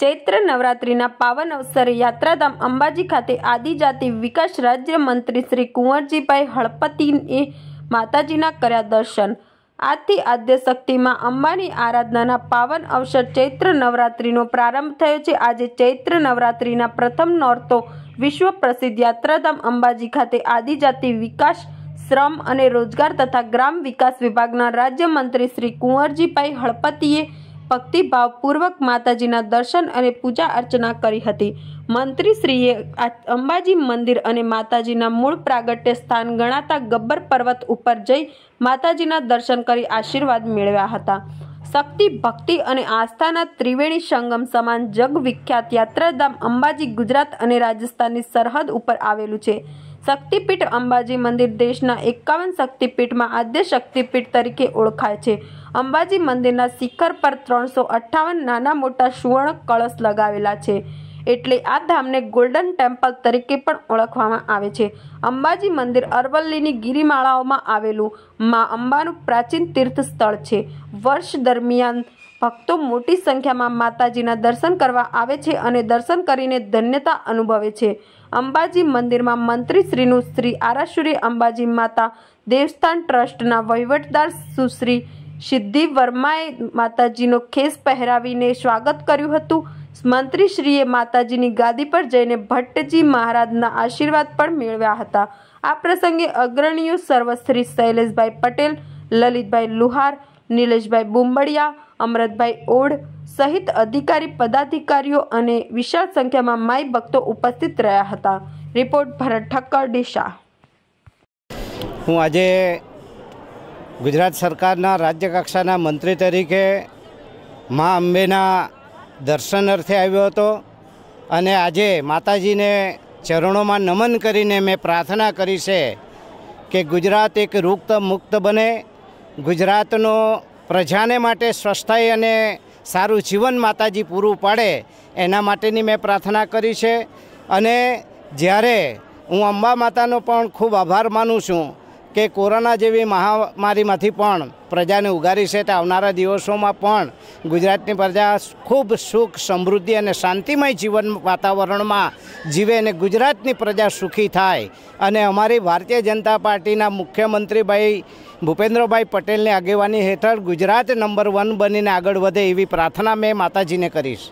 ચૈત્ર નવરાત્રિના પાવન અવસરે યાત્રાધામ અંબાજી ખાતે આદિજાતિ વિકાસ રાજ્ય મંત્રી શ્રી કુંવરજીભાઈ હળપતિએ માતાજીના કર્યા દર્શન આજથી શક્તિમાં અંબાની આરાધનાના પાવન અવસર ચૈત્ર નવરાત્રિનો પ્રારંભ થયો છે આજે ચૈત્ર નવરાત્રિના પ્રથમ નોરતો વિશ્વ પ્રસિદ્ધ યાત્રાધામ અંબાજી ખાતે આદિજાતિ વિકાસ શ્રમ અને રોજગાર તથા ગ્રામ વિકાસ વિભાગના રાજ્યમંત્રી શ્રી કુંવરજીભાઈ હળપતિએ ભક્તિભાવપૂર્વક માતાજીના દર્શન અને પૂજા અર્ચના કરી હતી મંત્રીશ્રીએ અંબાજી મંદિર અને માતાજીના મૂળ પ્રાગટ્ય સ્થાન ગણાતા ગબ્બર પર્વત ઉપર જઈ માતાજીના દર્શન કરી આશીર્વાદ મેળવ્યા હતા શક્તિ ભક્તિ અને આસ્થાના ત્રિવેણી સંગમ સમાન જગવિખ્યાત યાત્રાધામ અંબાજી ગુજરાત અને રાજસ્થાનની સરહદ ઉપર આવેલું છે શક્તિપીઠ અંબાજી મંદિર દેશના એકાવન શક્તિપીઠમાં આદ્ય શક્તિપીઠ તરીકે ઓળખાય છે અંબાજી મંદિરના શિખર પર ત્રણસો અઠ્ઠાવન નાના મોટા સુવર્ણ કળશ લગાવેલા છે એટલે આ ધામને ગોલ્ડન ટેમ્પલ તરીકે પણ ઓળખવામાં આવે છે અંબાજી મંદિર અરવલ્લીની ગિરિમાળાઓમાં આવેલું મા અંબાનું પ્રાચીન તીર્થ સ્થળ છે વર્ષ દરમિયાન ભક્તો મોટી સંખ્યામાં માતાજીના દર્શન કરવા આવે છે અને દર્શન કરીને ધન્યતા અનુભવે છે અંબાજી મંદિરમાં મંત્રીશ્રીનું શ્રી આરાશુરી અંબાજી માતા દેવસ્થાન ટ્રસ્ટના વહીવટદાર સુશ્રી સિદ્ધિ વર્માએ માતાજીનો ખેસ પહેરાવીને સ્વાગત કર્યું હતું મંત્રીશ્રીએ માતાજીની ગાદી પર જઈને ભટ્ટજી મહારાજના આશીર્વાદ પણ મેળવ્યા હતા આ પ્રસંગે અગ્રણીઓ સર્વશ્રી શૈલેષભાઈ પટેલ લલિતભાઈ લુહાર નિલેશભાઈ બુંબડિયા અમરતભાઈ ઓઢ સહિત અધિકારી પદાધિકારીઓ અને વિશાળ સંખ્યામાં માઈ ભક્તો ઉપસ્થિત રહ્યા હતા રિપોર્ટ ભરત ઠક્કર ડીશા હું આજે ગુજરાત સરકારના રાજ્ય કક્ષાના મંત્રી તરીકે મા અંબેના દર્શનાર્થે આવ્યો હતો અને આજે માતાજીને ચરણોમાં નમન કરીને મેં પ્રાર્થના કરી છે કે ગુજરાત એક રૂક્ત મુક્ત બને ગુજરાતનો પ્રજાને માટે સ્વસ્થાય અને સારું જીવન માતાજી પૂરું પાડે એના માટેની મેં પ્રાર્થના કરી છે અને જ્યારે હું અંબા માતાનો પણ ખૂબ આભાર માનું છું કે કોરોના જેવી મહામારીમાંથી પણ પ્રજાને ઉગારી છે તે આવનારા દિવસોમાં પણ ગુજરાતની પ્રજા ખૂબ સુખ સમૃદ્ધિ અને શાંતિમય જીવન વાતાવરણમાં જીવે અને ગુજરાતની પ્રજા સુખી થાય અને અમારી ભારતીય જનતા પાર્ટીના મુખ્યમંત્રીભાઈ ભૂપેન્દ્રભાઈ પટેલની આગેવાની હેઠળ ગુજરાત નંબર વન બનીને આગળ વધે એવી પ્રાર્થના મેં માતાજીને કરીશ